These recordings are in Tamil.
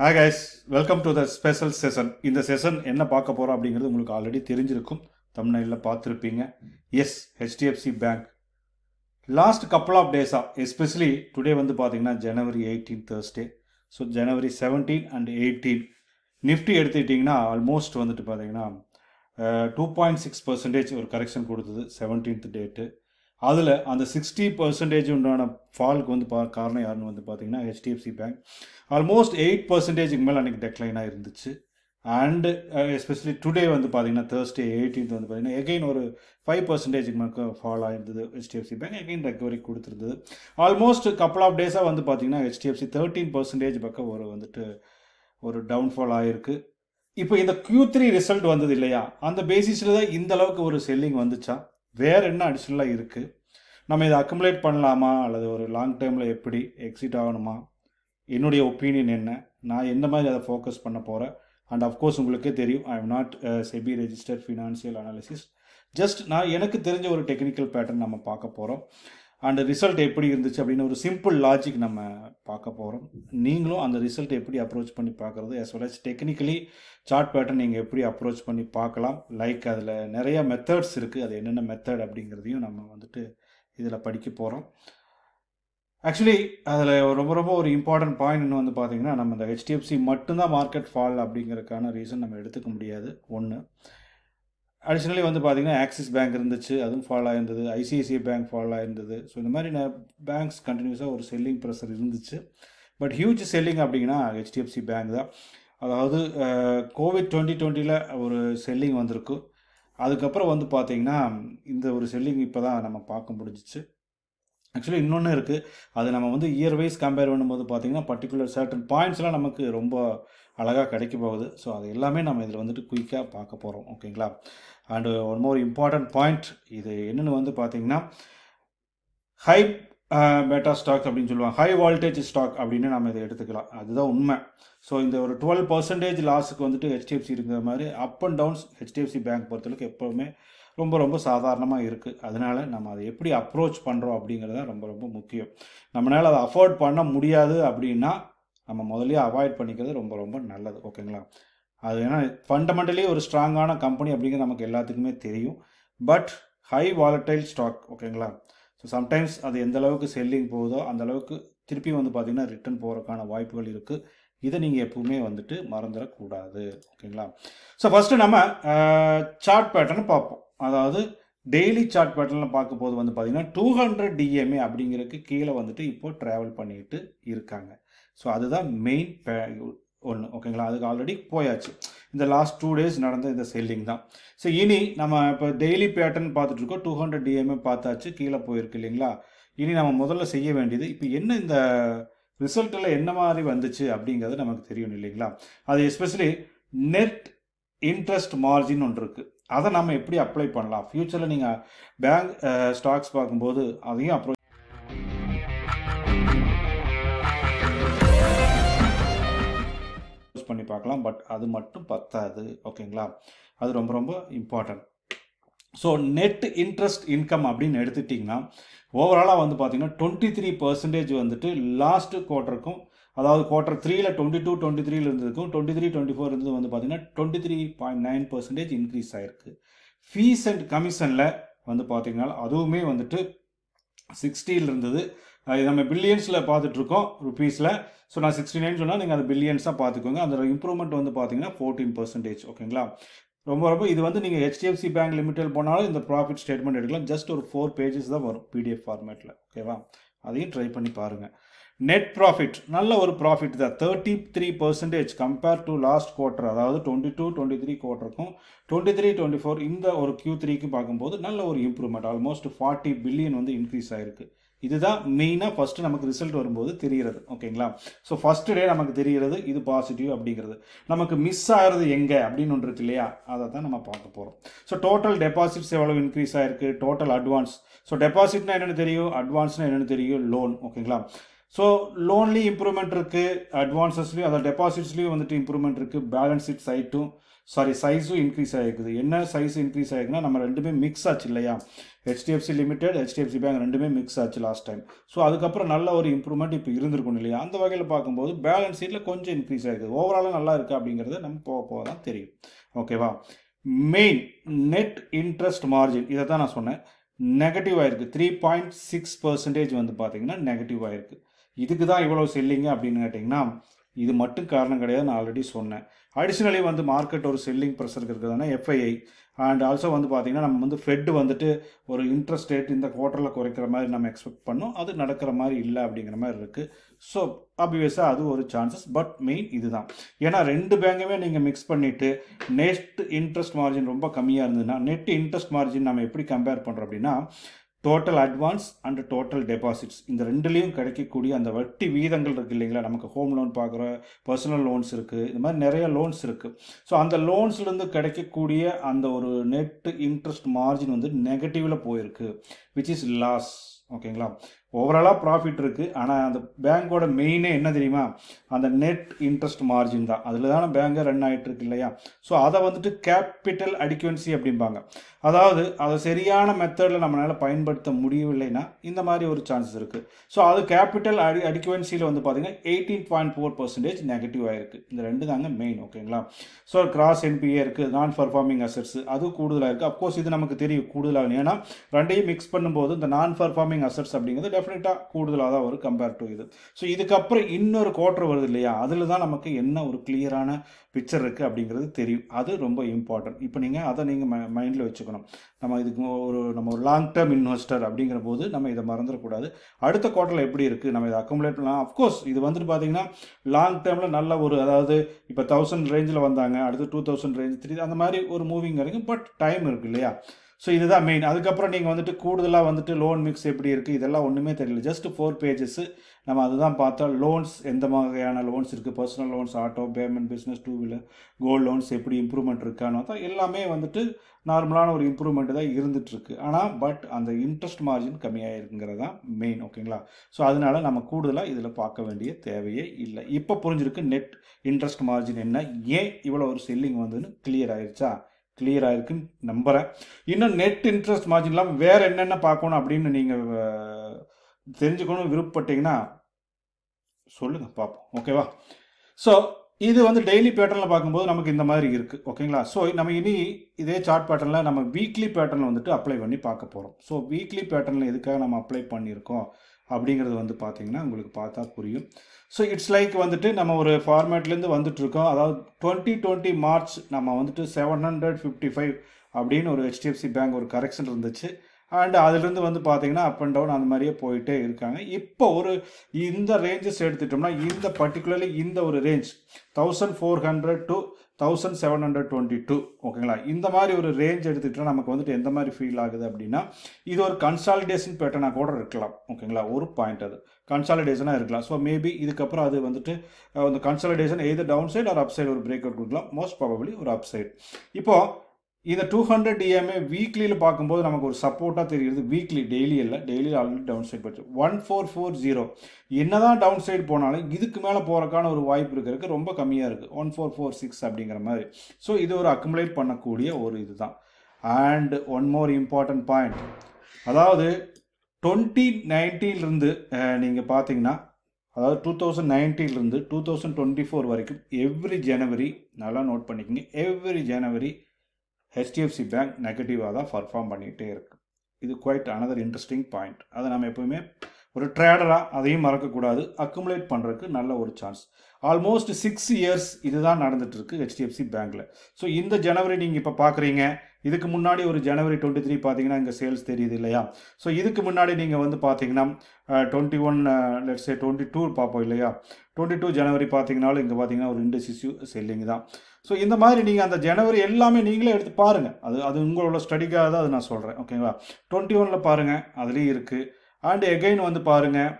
hi guys welcome to the special session இந்த செஷன் என்ன பார்க்க போகிறோம் அப்படிங்கிறது உங்களுக்கு ஆல்ரெடி தெரிஞ்சிருக்கும் தமிழ்நாட்டில் பார்த்துருப்பீங்க yes HDFC bank last couple of டேஸாக எஸ்பெஷலி டுடே வந்து பார்த்தீங்கன்னா January eighteen Thursday so January seventeen and eighteen Nifty எடுத்துக்கிட்டிங்கன்னா ஆல்மோஸ்ட் வந்துட்டு பார்த்தீங்கன்னா டூ பாயிண்ட் சிக்ஸ் பர்சன்டேஜ் ஒரு கரெக்ஷன் கொடுத்தது செவன்டீன்த் டேட்டு அதில் அந்த சிக்ஸ்டி பர்சன்டேஜ் உண்டான ஃபாலுக்கு வந்து பா காரணம் யாருன்னு வந்து பார்த்தீங்கன்னா ஹெச்டிஎஃப்சி பேங்க் ஆல்மோஸ்ட் எயிட் பர்சன்டேஜுக்கு மேலே அன்றைக்கி டெக்லைனாக இருந்துச்சு அண்டு எஸ்பெஷலி டுடே வந்து பார்த்தீங்கன்னா தேர்ஸ்டே எயிட்டீன்த் வந்து பார்த்தீங்கன்னா எகெயின் ஒரு ஃபைவ் பர்சன்டேஜுக்கு மேலே ஃபால் ஆயிருந்தது ஹெச்டிஎஃப்சி பேங்க் எகெயின் ரெக்கவரி கொடுத்துருந்தது ஆல்மோஸ்ட் கப்பல் ஆஃப் டேஸாக வந்து பார்த்தீங்கன்னா ஹெச்டிஎஃப்சி தேர்ட்டீன் பர்சன்டேஜ் பக்கம் ஒரு வந்துட்டு ஒரு டவுன்ஃபால் ஆகிருக்கு இப்போ இந்த க்யூ த்ரீ ரிசல்ட் வந்தது இல்லையா அந்த பேசிஸில் தான் இந்த அளவுக்கு ஒரு செல்லிங் வந்துச்சா வேறு என்ன அடிஷ்னலாக இருக்குது நம்ம இதை அக்குமுலேட் பண்ணலாமா அல்லது ஒரு லாங் டைமில் எப்படி எக்ஸிட் ஆகணுமா என்னுடைய ஒப்பீனியன் என்ன நான் எந்த மாதிரி அதை ஃபோக்கஸ் பண்ண போகிறேன் அண்ட் அஃப்கோர்ஸ் உங்களுக்கே தெரியும் I am not SEBI registered financial analysis just நான் எனக்கு தெரிஞ்ச ஒரு டெக்னிக்கல் பேட்டர்ன் நம்ம பார்க்க போகிறோம் அண்ட் ரிசல்ட் எப்படி இருந்துச்சு அப்படின்னு ஒரு சிம்பிள் லாஜிக் நம்ம பார்க்க போகிறோம் நீங்களும் அந்த ரிசல்ட் எப்படி அப்ரோச் பண்ணி பார்க்குறது as well as technically chart pattern நீங்கள் எப்படி அப்ரோச் பண்ணி பார்க்கலாம் லைக் அதில் நிறைய மெத்தட்ஸ் இருக்குது அது என்னென்ன மெத்தட் அப்படிங்கிறதையும் நம்ம வந்துட்டு இதில் படிக்க போகிறோம் ஆக்சுவலி அதில் ரொம்ப ரொம்ப ஒரு இம்பார்ட்டன்ட் பாயிண்ட் இன்னும் வந்து பார்த்திங்கன்னா நம்ம இந்த ஹெச்டிஎஃப்சி மட்டும்தான் மார்க்கெட் ஃபால் அப்படிங்கிறதுக்கான ரீசன் நம்ம எடுத்துக்க முடியாது ஒன்று அடிஷ்னலி வந்து பார்த்தீங்கன்னா ஆக்சிஸ் பேங்க் இருந்துச்சு அதுவும் ஃபால் ஆயிருந்தது ஐசிஐசிஐ பேங்க் ஃபால் ஆயிருந்தது ஸோ இந்த மாதிரி நான் பேங்க்ஸ் கண்டினியூஸாக ஒரு செல்லிங் ப்ரெஷர் இருந்துச்சு பட் ஹியூஜ் செல்லிங் அப்படிங்கன்னா ஹெச்டிஎஃப்சி பேங்க் தான் அதாவது கோவிட் டுவெண்ட்டி டுவெண்ட்டியில் ஒரு செல்லிங் வந்திருக்கு அதுக்கப்புறம் வந்து பார்த்திங்கன்னா இந்த ஒரு செல்லிங் இப்போ தான் நம்ம பார்க்க முடிஞ்சிச்சு ஆக்சுவலி இன்னொன்று இருக்குது அது நம்ம வந்து இயர் வைஸ் கம்பேர் பண்ணும்போது பார்த்திங்கன்னா பர்டிகுலர் சர்டன் பாயிண்ட்ஸ்லாம் நமக்கு ரொம்ப அழகாக கிடைக்க போகுது ஸோ அது எல்லாமே நம்ம இதில் வந்துட்டு குயிக்காக பார்க்க போகிறோம் ஓகேங்களா and one more important point இது என்னென்னு வந்து பார்த்திங்கன்னா ஹை பெட்டா uh, ஸ்டாக் அப்படின்னு சொல்லுவாங்க ஹை வால்டேஜ் ஸ்டாக் அப்படின்னு நம்ம இதை எடுத்துக்கலாம் அதுதான் உண்மை ஸோ இந்த ஒரு டுவெல் பர்சன்டேஜ் லாஸுக்கு வந்துட்டு ஹெச்டிஎஃப்சி இருக்கிற மாதிரி up and downs HDFC bank பொறுத்தளவுக்கு எப்போவுமே ரொம்ப ரொம்ப சாதாரணமாக இருக்குது அதனால் நம்ம அதை எப்படி அப்ரோச் பண்ணுறோம் அப்படிங்கிறது தான் ரொம்ப ரொம்ப முக்கியம் நம்மளால் அதை அஃபோர்ட் பண்ண முடியாது அப்படின்னா நம்ம முதல்ல அவாய்ட் பண்ணிக்கிறது ரொம்ப ரொம்ப நல்லது ஓகேங்களா அது ஏன்னா ஃபண்டமெண்டலி ஒரு ஸ்ட்ராங்கான கம்பெனி அப்படிங்கிறது நமக்கு எல்லாத்துக்குமே தெரியும் பட் ஹை வாலட்டைல் ஸ்டாக் ஓகேங்களா ஸோ சம்டைம்ஸ் அது எந்த அளவுக்கு செல்லிங் போகுதோ அந்த அளவுக்கு திருப்பி வந்து பார்த்திங்கன்னா ரிட்டர்ன் போகிறதுக்கான வாய்ப்புகள் இருக்குது இதை நீங்கள் எப்பவுமே வந்துட்டு மறந்துடக்கூடாது ஓகேங்களா ஸோ ஃபஸ்ட்டு நம்ம சார்ட் பேட்டர்னை பார்ப்போம் அதாவது டெய்லி சார்ட் பேட்டர்னில் பார்க்கும்போது வந்து பார்த்திங்கன்னா டூ ஹண்ட்ரட் டிஎம்ஏ அப்படிங்கிறதுக்கு கீழே வந்துட்டு இப்போது ட்ராவல் பண்ணிட்டு இருக்காங்க ஸோ அதுதான் மெயின் பே ஒன்று ஓகேங்களா அதுக்கு ஆல்ரெடி போயாச்சு இந்த லாஸ்ட் டூ டேஸ் நடந்த இந்த செல்லிங் தான் ஸோ இனி நம்ம இப்போ டெய்லி பேட்டர்ன் பார்த்துட்ருக்கோம் டூ ஹண்ட்ரட் டிஎம்ஏ பார்த்தாச்சு கீழே போயிருக்கு இல்லைங்களா இனி நம்ம முதல்ல செய்ய வேண்டியது இப்போ என்ன இந்த ரிசல்ட்டில் என்ன மாதிரி வந்துச்சு அப்படிங்கிறது நமக்கு தெரியும் இல்லைங்களா அது எஸ்பெஷலி நெட் இன்ட்ரெஸ்ட் மார்ஜின் ஒன்று இருக்குது அதை நம்ம எப்படி அப்ளை பண்ணலாம் ஃப்யூச்சரில் நீங்கள் பேங்க் ஸ்டாக்ஸ் பார்க்கும்போது அதையும் அப்ரோச் பண்ணி பார்க்கலாம் பட் அது மட்டும் பத்தாது ஓகேங்களா அது ரொம்ப ரொம்ப important so net interest income அப்படின்னு எடுத்துட்டிங்கன்னா ஓவராலாக வந்து பார்த்தீங்கன்னா டுவெண்ட்டி த்ரீ பர்சன்டேஜ் வந்துட்டு லாஸ்ட் குவார்ட்டருக்கும் அதாவது குவார்டர் த்ரீல டுவெண்ட்டி டூ டுவெண்ட்டி த்ரீல இருந்ததுக்கும் டுவெண்ட்டி த்ரீ டுவெண்ட்டி ஃபோர் இருந்தது வந்து பார்த்தீங்கன்னா twenty three point nine percentage increase ஆயிருக்கு ஃபீஸ் அண்ட் கமிஷனில் வந்து பார்த்தீங்கன்னா அதுவுமே வந்துட்டு சிக்ஸ்டியில் இருந்தது நம்ம பில்லியன்ஸில் பார்த்துட்ருக்கோம் ருபீஸில் ஸோ நான் சிக்ஸ்டி நைன் சொன்னால் நீங்கள் அது பில்லியன்ஸாக பார்த்துக்கோங்க அந்த இம்ப்ரூவ்மெண்ட் வந்து பார்த்தீங்கன்னா ஃபோர்டீன் பர்சன்டேஜ் ஓகேங்களா ரொம்ப ரொம்ப இது வந்து நீங்கள் ஹெச்டிஎஃப்சி பேங்க் லிமிடெட் போனாலும் இந்த ப்ராஃபிட் ஸ்டேட்மெண்ட் எடுக்கலாம் ஜஸ்ட் ஒரு ஃபோர் பேஜஸ் தான் வரும் பிடிஎஃப் ஃபார்மேட்டில் ஓகேவா அதையும் ட்ரை பண்ணி பாருங்கள் நெட் ப்ராஃபிட் நல்ல ஒரு ப்ராஃபிட் தான் thirty three percentage compare to last quarter அதாவது டுவெண்ட்டி டூ டுவெண்ட்டி த்ரீ குவார்ட்டருக்கும் டுவெண்ட்டி த்ரீ டுவெண்ட்டி ஃபோர் இந்த ஒரு கியூ த்ரீக்கு பார்க்கும்போது நல்ல ஒரு இம்ப்ரூவ்மெண்ட் ஆல்மோஸ்ட் ஃபார்ட்டி பில்லியன் வந்து இன்க்ரீஸ் ஆயிருக்கு இதுதான் மெயினாக ஃபஸ்ட்டு நமக்கு ரிசல்ட் வரும்போது தெரிகிறது ஓகேங்களா ஸோ ஃபஸ்ட்டு டே நமக்கு தெரிகிறது இது பாசிட்டிவ் அப்படிங்கிறது நமக்கு மிஸ் ஆகிறது எங்கே அப்படின்னு ஒன்று இருக்கு இல்லையா அதை தான் நம்ம பார்க்க போகிறோம் ஸோ டோட்டல் டெபாசிட்ஸ் எவ்வளோ இன்க்ரீஸ் ஆயிருக்கு டோட்டல் அட்வான்ஸ் ஸோ டெபாசிட்னா என்னென்னு தெரியும் அட்வான்ஸ்னா என்னென்னு தெரியும் லோன் ஓகேங்களா ஸோ லோன்லேயும் இம்ப்ரூவ்மெண்ட் இருக்குது அட்வான்சஸ்லேயும் அதாவது டெபாசிட்ஸ்லேயும் வந்துட்டு இம்ப்ரூவ்மெண்ட் இருக்குது பேலன்ஸ் ஷீட் சைட்டும் சாரி சைஸும் இன்க்ரீஸ் ஆகிருக்குது என்ன சைஸ் இன்க்ரீஸ் ஆகிருக்குன்னா நம்ம ரெண்டுமே மிக்ஸ் ஆச்சு இல்லையா ஹெச்டிஎஃப்சி லிமிடெட் ஹெச்டிஎஃப்சி பேங்க் ரெண்டுமே மிக்ஸ் ஆச்சு லாஸ்ட் டைம் ஸோ அதுக்கப்புறம் நல்ல ஒரு இம்ப்ரூவ்மெண்ட் இப்போ இருந்திருக்கும் இல்லையா அந்த வகையில் பார்க்கும்போது பேலன்ஸ் ஷீட்டில் கொஞ்சம் இன்க்ரீஸ் ஆகிருக்குது ஓவராலாக நல்லா இருக்குது அப்படிங்கிறது நம்ம போக போக தான் தெரியும் ஓகேவா மெயின் நெட் இன்ட்ரெஸ்ட் மார்ஜின் இதை தான் நான் சொன்னேன் நெகட்டிவ் ஆயிருக்கு த்ரீ பாயிண்ட் சிக்ஸ் பர்சன்டேஜ் வந்து பார்த்தீங்கன்னா நெகட்டிவ் ஆயிருக்கு இதுக்கு தான் இவ்வளோ செல்லிங்க அப்படின்னு கேட்டிங்கன்னா இது மட்டும் காரணம் கிடையாது நான் ஆல்ரெடி சொன்னேன் அடிஷ்னலி வந்து மார்க்கெட் ஒரு செல்லிங் ப்ரெஷர் இருக்கிறதுனா எஃப்ஐஐ அண்ட் ஆல்சோ வந்து பார்த்திங்கன்னா நம்ம வந்து ஃபெட்டு வந்துட்டு ஒரு இன்ட்ரெஸ்ட் ரேட் இந்த குவார்ட்டரில் குறைக்கிற மாதிரி நம்ம எக்ஸ்பெக்ட் பண்ணோம் அது நடக்கிற மாதிரி இல்லை அப்படிங்கிற மாதிரி இருக்குது ஸோ ஆப்வியஸாக அது ஒரு சான்சஸ் பட் மெயின் இதுதான் ஏன்னா ரெண்டு பேங்குமே நீங்கள் மிக்ஸ் பண்ணிவிட்டு நெக்ஸ்ட் இன்ட்ரெஸ்ட் மார்ஜின் ரொம்ப கம்மியாக இருந்ததுன்னா நெட் இன்ட்ரெஸ்ட் மார்ஜின் நம்ம எப்படி கம்பேர் பண்ணுறோம் அப்படின்னா total advance and total deposits இந்த ரெண்டுலேயும் கிடைக்கக்கூடிய அந்த வட்டி வீதங்கள் இருக்குது இல்லைங்களா நமக்கு ஹோம் லோன் பார்க்குற பர்சனல் லோன்ஸ் இருக்குது இந்த மாதிரி நிறைய லோன்ஸ் இருக்குது ஸோ அந்த லோன்ஸ்லேருந்து கிடைக்கக்கூடிய அந்த ஒரு நெட் இன்ட்ரெஸ்ட் மார்ஜின் வந்து நெகட்டிவில் போயிருக்கு விச் இஸ் லாஸ் ஓகேங்களா ஓவராலாக ப்ராஃபிட் இருக்குது ஆனால் அந்த பேங்க்கோட மெயினே என்ன தெரியுமா அந்த நெட் இன்ட்ரெஸ்ட் மார்ஜின் தான் அதில் தானே பேங்கை ரன் ஆகிட்டுருக்கு இல்லையா ஸோ அதை வந்துட்டு கேபிட்டல் அடிக்குவன்சி அப்படிம்பாங்க அதாவது அதை சரியான மெத்தடில் நம்மளால் பயன்படுத்த முடியவில்லைன்னா இந்த மாதிரி ஒரு சான்சஸ் இருக்குது ஸோ அது கேபிட்டல் அடி அடிக்குவன்சியில் வந்து பார்த்திங்கன்னா eighteen point four percentage negative ஆகிருக்கு இந்த ரெண்டு தாங்க மெயின் ஓகேங்களா ஸோ கிராஸ் என்பிஏ இருக்குது நான் பர்ஃபார்மிங் அசட்ஸ் அது கூடுதலாக இருக்குது அப்கோர்ஸ் இது நமக்கு தெரியும் கூடுதலாக ஏன்னா ரெண்டையும் மிக்ஸ் பண்ணும்போது இந்த நான் பர்ஃபார்மிங் அசட்ஸ் அப்படிங்கிறது டெஃபினட்டாக கூடுதலாக தான் வரும் கம்பேர் டு இது ஸோ இதுக்கப்புறம் இன்னொரு குவார்டர் வருது இல்லையா அதில் தான் நமக்கு என்ன ஒரு கிளியரான பிக்சர் இருக்குது அப்படிங்கிறது தெரியும் அது ரொம்ப இம்பார்ட்டன்ட் இப்போ நீங்கள் அதை நீங்கள் ம மைண்டில் வச்சுக்கணும் நம்ம இதுக்கு ஒரு நம்ம ஒரு லாங் டேர்ம் இன்வெஸ்டர் அப்படிங்கிற போது நம்ம இதை மறந்துடக்கூடாது அடுத்த குவார்ட்டரில் எப்படி இருக்குது நம்ம இதை அக்கோமலேட் பண்ணலாம் அஃப்கோர்ஸ் இது வந்துட்டு பார்த்தீங்கன்னா லாங் டேர்மில் நல்ல ஒரு அதாவது இப்போ தௌசண்ட் ரேஞ்சில் வந்தாங்க அடுத்து டூ தௌசண்ட் ரேஞ்ச் த்ரீ அந்த மாதிரி ஒரு மூவிங் வரைக்கும் பட் டைம் இருக்குது இல்லையா ஸோ இதுதான் மெயின் அதுக்கப்புறம் நீங்கள் வந்துட்டு கூடுதலாக வந்துட்டு லோன் மிக்ஸ் எப்படி இருக்குது இதெல்லாம் ஒன்றுமே தெரியல ஜஸ்ட் ஃபோர் பேஜஸ்ஸு நம்ம அதுதான் பார்த்தோம் லோன்ஸ் எந்த வகையான லோன்ஸ் இருக்குது personal loans auto payment business two wheeler gold loans எப்படி இம்ப்ரூவ்மெண்ட் இருக்கான்னு பார்த்தா எல்லாமே வந்துட்டு நார்மலான ஒரு இம்ப்ரூவ்மெண்ட் தான் இருந்துகிட்ருக்கு ஆனால் பட் அந்த இன்ட்ரெஸ்ட் மார்ஜின் கம்மியாக இருக்குங்கிறது தான் மெயின் ஓகேங்களா ஸோ அதனால் நம்ம கூடுதலாக இதில் பார்க்க வேண்டிய தேவையே இல்லை இப்போ புரிஞ்சிருக்கு நெட் இன்ட்ரெஸ்ட் மார்ஜின் என்ன ஏன் இவ்வளோ ஒரு செல்லிங் வந்துன்னு கிளியர் ஆயிடுச்சா கிளியராக இருக்குன்னு நம்புகிறேன் இன்னும் நெட் இன்ட்ரெஸ்ட் மார்ஜின் இல்லாமல் வேறு என்னென்ன பார்க்கணும் அப்படின்னு நீங்கள் தெரிஞ்சுக்கணும் விருப்பப்பட்டீங்கன்னா சொல்லுங்கள் பார்ப்போம் ஓகேவா ஸோ இது வந்து டெய்லி பேட்டர்னில் பார்க்கும்போது நமக்கு இந்த மாதிரி இருக்குது ஓகேங்களா ஸோ நம்ம இனி இதே சார்ட் பேட்டர்னில் நம்ம வீக்லி பேட்டர்னில் வந்துட்டு அப்ளை பண்ணி பார்க்க போகிறோம் ஸோ வீக்லி பேட்டர்னில் எதுக்காக நம்ம அப்ளை பண்ணியிருக்கோம் அப்படிங்கிறது வந்து பார்த்தீங்கன்னா உங்களுக்கு பார்த்தா புரியும் ஸோ இட்ஸ் லைக் வந்துட்டு நம்ம ஒரு ஃபார்மேட்லேருந்து வந்துட்டுருக்கோம் அதாவது டுவெண்ட்டி டுவெண்ட்டி மார்ச் நம்ம வந்துட்டு செவன் ஹண்ட்ரட் ஃபிஃப்டி ஃபைவ் அப்படின்னு ஒரு ஹெச்டிஎஃப்சி பேங்க் ஒரு கரெக்ஷன் இருந்துச்சு அண்ட் அதுலேருந்து வந்து பார்த்தீங்கன்னா அப் அண்ட் டவுன் அந்த மாதிரியே போயிட்டே இருக்காங்க இப்போ ஒரு இந்த ரேஞ்சஸ் எடுத்துட்டோம்னா இந்த பர்டிகுலர்லி இந்த ஒரு range thousand four hundred to thousand seven hundred twenty two ஓகேங்களா இந்த மாதிரி ஒரு ரேஞ்ச் எடுத்துக்கிட்டால் நமக்கு வந்துட்டு எந்த மாதிரி ஃபீல் ஆகுது அப்படின்னா இது ஒரு கன்சாலிடேஷன் பேட்டர்னாக கூட இருக்கலாம் ஓகேங்களா ஒரு பாயிண்ட் அது கன்சாலிடேஷனாக இருக்கலாம் ஸோ மேபி இதுக்கப்புறம் அது வந்துட்டு அந்த கன்சாலிடேஷன் எது டவுன் சைடு ஒரு அப் சைடு ஒரு பிரேக் அவுட் கொடுக்கலாம் மோஸ்ட் ப்ராபபிளி ஒரு அப் சைடு இப்போது இதை டூ ஹண்ட்ரட் டிஎம்ஏ வீக்லியில் பார்க்கும்போது நமக்கு ஒரு சப்போர்ட்டாக தெரியுது வீக்லி டெய்லி இல்லை டெய்லி ஆல்ரெடி டவுன் சைட் போச்சு ஒன் ஃபோர் ஃபோர் ஜீரோ என்ன தான் டவுன் சைடு போனாலும் இதுக்கு மேலே போகிறக்கான ஒரு வாய்ப்பு இருக்கிறதுக்கு ரொம்ப கம்மியாக இருக்குது ஒன் ஃபோர் ஃபோர் சிக்ஸ் அப்படிங்கிற மாதிரி ஸோ இது ஒரு அக்குமுலேட் பண்ணக்கூடிய ஒரு இது தான் and one more important point அதாவது டுவெண்ட்டி நைன்டீன்லேருந்து நீங்கள் பார்த்தீங்கன்னா அதாவது டூ தௌசண்ட் நைன்டீன்லேருந்து டூ தௌசண்ட் டுவெண்ட்டி ஃபோர் வரைக்கும் எவ்ரி ஜனவரி நல்லா நோட் பண்ணிக்கோங்க எவ்ரி ஜனவரி ஹெச்டிஎஃப்சி பேங்க் நெகட்டிவாக தான் பர்ஃபார்ம் பண்ணிகிட்டே இருக்குது இது குவைட் அனதர் இன்ட்ரெஸ்டிங் பாயிண்ட் அதை நம்ம எப்போவுமே ஒரு ட்ரேடராக அதையும் மறக்கக்கூடாது அக்குமுலேட் பண்ணுறதுக்கு நல்ல ஒரு சான்ஸ் ஆல்மோஸ்ட் சிக்ஸ் இயர்ஸ் இதுதான் நடந்துகிட்ருக்கு ஹெச்டிஎஃப்சி பேங்க்கில் ஸோ இந்த ஜனவரி நீங்கள் இப்போ பார்க்குறீங்க இதுக்கு முன்னாடி ஒரு ஜனவரி டுவெண்ட்டி த்ரீ பார்த்தீங்கன்னா இங்கே சேல்ஸ் தெரியுது இல்லையா ஸோ இதுக்கு முன்னாடி நீங்கள் வந்து பார்த்தீங்கன்னா twenty one let's say twenty two பார்ப்போம் இல்லையா டுவெண்ட்டி டூ ஜனவரி பார்த்தீங்கனாலும் இங்கே பார்த்தீங்கன்னா ஒரு ரெண்டு சிசு செல்லிங் தான் ஸோ இந்த மாதிரி நீங்கள் அந்த ஜனவரி எல்லாமே நீங்களே எடுத்து பாருங்கள் அது அது உங்களோட ஸ்டடிக்காக தான் அது நான் சொல்கிறேன் ஓகேங்களா டுவெண்ட்டி ஒனில் பாருங்கள் அதுலேயும் இருக்குது அண்ட் எகெயின் வந்து பாருங்கள்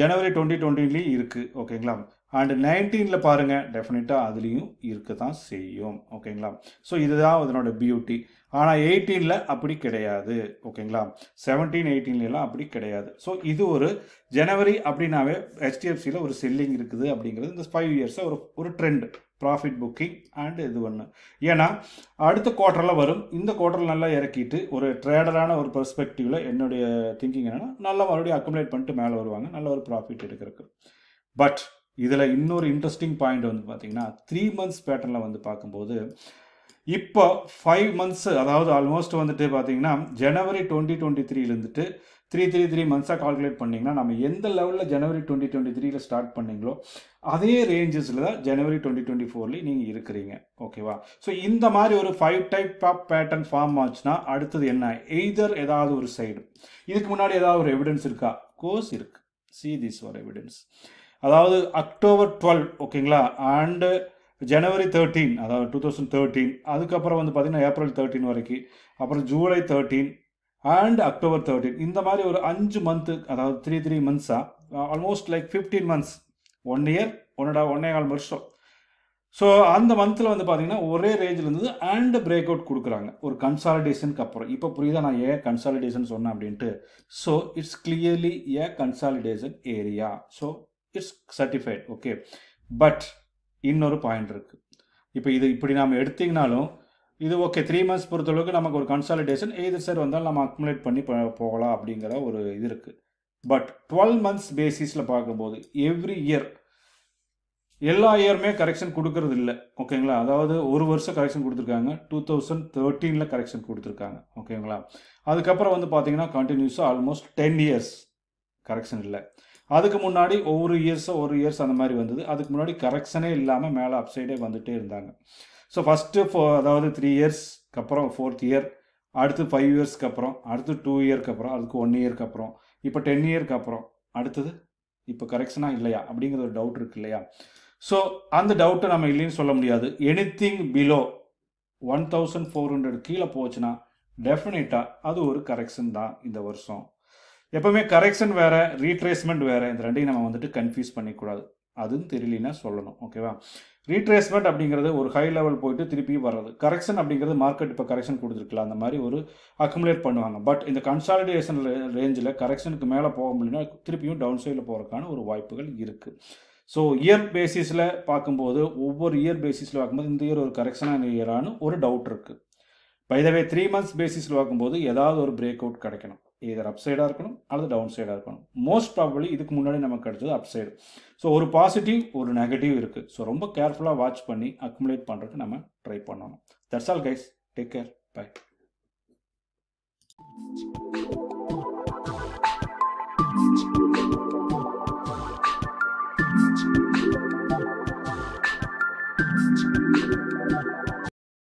ஜனவரி டுவெண்ட்டி டுவெண்ட்டிலையும் இருக்குது ஓகேங்களா அண்டு நைன்டீனில் பாருங்கள் டெஃபினட்டாக அதுலேயும் இருக்க தான் செய்யும் ஓகேங்களா ஸோ இதுதான் அதனோட பியூட்டி ஆனால் எயிட்டீனில் அப்படி கிடையாது ஓகேங்களா செவன்டீன் எயிட்டீன்லாம் அப்படி கிடையாது ஸோ இது ஒரு ஜனவரி அப்படின்னாவே ஹெச்டிஎஃப்சியில் ஒரு செல்லிங் இருக்குது அப்படிங்கிறது இந்த ஃபைவ் இயர்ஸாக ஒரு ஒரு ட்ரெண்ட் ப்ராஃபிட் புக்கிங் அண்டு இது ஒன்று ஏன்னா அடுத்த குவார்ட்டரில் வரும் இந்த குவார்ட்டரில் நல்லா இறக்கிட்டு ஒரு ட்ரேடரான ஒரு பெர்ஸ்பெக்டிவில் என்னுடைய திங்கிங் என்னென்னா நல்லா மறுபடியும் அக்குமுலேட் பண்ணிட்டு மேலே வருவாங்க நல்ல ஒரு ப்ராஃபிட் எடுக்கிறதுக்கு பட் இதில் இன்னொரு இன்ட்ரெஸ்டிங் பாயிண்ட் வந்து பார்த்தீங்கன்னா த்ரீ மந்த்ஸ் பேட்டர்னில் வந்து பார்க்கும்போது இப்போ ஃபைவ் மந்த்ஸ் அதாவது ஆல்மோஸ்ட் வந்துட்டு பார்த்தீங்கன்னா ஜனவரி டுவெண்ட்டி டுவெண்ட்டி த்ரீலேருந்துட்டு த்ரீ த்ரீ த்ரீ மந்த்ஸாக கால்குலேட் பண்ணிங்கன்னா நம்ம எந்த லெவலில் ஜனவரி டுவெண்ட்டி டுவெண்ட்டி த்ரீல ஸ்டார்ட் பண்ணிங்களோ அதே ரேஞ்சஸில் தான் ஜனவரி டுவெண்ட்டி டுவெண்ட்டி ஃபோர்லேயும் நீங்கள் இருக்கிறீங்க ஓகேவா ஸோ இந்த மாதிரி ஒரு five type of pattern form ஆச்சுன்னா அடுத்தது என்ன எய்தர் ஏதாவது ஒரு சைடு இதுக்கு முன்னாடி ஏதாவது ஒரு எவிடன்ஸ் இருக்கா கோர்ஸ் இருக்குது சி திஸ் ஒரு எவிடன்ஸ் அதாவது அக்டோபர் டுவெல் ஓகேங்களா அண்டு ஜனவரி தேர்ட்டீன் அதாவது டூ தௌசண்ட் தேர்ட்டீன் அதுக்கப்புறம் வந்து பார்த்திங்கன்னா ஏப்ரல் தேர்ட்டின் வரைக்கும் அப்புறம் July thirteen and October thirteen இந்த மாதிரி ஒரு அஞ்சு மந்த்து அதாவது த்ரீ த்ரீ மந்த்ஸாக almost like fifteen months one year ஒன்னடா ஒன்னே கால் வருஷம் ஸோ அந்த மந்தில் வந்து பார்த்தீங்கன்னா ஒரே ரேஞ்சில் இருந்தது அண்ட் பிரேக் அவுட் கொடுக்குறாங்க ஒரு கன்சாலிடேஷனுக்கு அப்புறம் இப்போ புரியுதா நான் ஏன் கன்சாலிடேஷன் சொன்னேன் அப்படின்ட்டு so it's clearly a consolidation area so it's certified okay but இன்னொரு பாயிண்ட் இருக்குது இப்போ இது இப்படி நாம் எடுத்திங்கனாலும் இது ஓகே த்ரீ மந்த்ஸ் பொறுத்தளவுக்கு நமக்கு ஒரு கன்சாலிடேஷன் எது சார் வந்தாலும் நம்ம அக்குமுலேட் பண்ணி போகலாம் அப்படிங்கிற ஒரு இது இருக்குது பட் டுவெல் மந்த்ஸ் பேசிஸில் பார்க்கும்போது எவ்ரி இயர் எல்லா இயருமே கரெக்ஷன் கொடுக்கறது இல்லை ஓகேங்களா அதாவது ஒரு வருஷம் கரெக்ஷன் கொடுத்துருக்காங்க டூ தௌசண்ட் தேர்ட்டீனில் கரெக்ஷன் கொடுத்துருக்காங்க ஓகேங்களா அதுக்கப்புறம் வந்து பார்த்தீங்கன்னா கண்டினியூஸாக ஆல்மோஸ்ட் டென் இயர்ஸ் கரெக்ஷன் இல்லை அதுக்கு முன்னாடி ஒவ்வொரு இயர்ஸோ ஒரு இயர்ஸ் அந்த மாதிரி வந்தது அதுக்கு முன்னாடி கரெக்ஷனே இல்லாமல் மேலே அப்சைடே வந்துகிட்டே இருந்தாங்க ஸோ ஃபஸ்ட்டு ஃபோ அதாவது த்ரீ இயர்ஸ்க்கு அப்புறம் ஃபோர்த் இயர் அடுத்து ஃபைவ் இயர்ஸ்க்கு அப்புறம் அடுத்து டூ இயர்க்கு அப்புறம் அதுக்கு ஒன் இயர்க்கு அப்புறம் இப்போ டென் இயர்க்கு அப்புறம் அடுத்தது இப்போ கரெக்ஷனாக இல்லையா அப்படிங்கிற ஒரு டவுட் இருக்கு இல்லையா ஸோ அந்த டவுட்டை நம்ம இல்லைன்னு சொல்ல முடியாது anything below one thousand four hundred கீழே போச்சுன்னா டெஃபினட்டாக அது ஒரு கரெக்ஷன் தான் இந்த வருஷம் எப்போவுமே கரெக்ஷன் வேறு ரீட்ரேஸ்மெண்ட் வேறு இந்த ரெண்டையும் நம்ம வந்துட்டு கன்ஃபியூஸ் பண்ணிக்கூடாது அதுன்னு தெரியலனா சொல்லணும் ஓகேவா ரீட்ரேஸ்மெண்ட் அப்படிங்கிறது ஒரு ஹை லெவல் போயிட்டு திருப்பி வர்றது கரெக்ஷன் அப்படிங்கிறது மார்க்கெட் இப்போ கரெக்ஷன் கொடுத்துருக்கலாம் அந்த மாதிரி ஒரு அக்குமுலேட் பண்ணுவாங்க பட் இந்த கன்சாலிடேஷன் ரேஞ்சில் கரெக்ஷனுக்கு மேலே போக முடியும்னா திருப்பியும் டவுன் சைடில் போகிறதுக்கான ஒரு வாய்ப்புகள் இருக்குது ஸோ இயர் பேசிஸில் பார்க்கும்போது ஒவ்வொரு இயர் பேசிஸில் பார்க்கும்போது இந்த இயர் ஒரு கரெக்ஷனாக இயரானு ஒரு டவுட் இருக்குது by the way three months பேசிஸில் பார்க்கும்போது ஏதாவது ஒரு பிரேக் அவுட் கிடைக்கணும் இதர் அப் சைடாக இருக்கணும் அல்லது டவுன் சைடாக இருக்கணும் மோஸ்ட் ப்ராபபிளி இதுக்கு முன்னாடி நமக்கு கிடைச்சது அப் சைடு ஸோ ஒரு பாசிட்டிவ் ஒரு நெகட்டிவ் இருக்குது ஸோ ரொம்ப கேர்ஃபுல்லாக வாட்ச் பண்ணி அக்குமுலேட் பண்ணுறதுக்கு நம்ம ட்ரை பண்ணணும் that's all guys take care by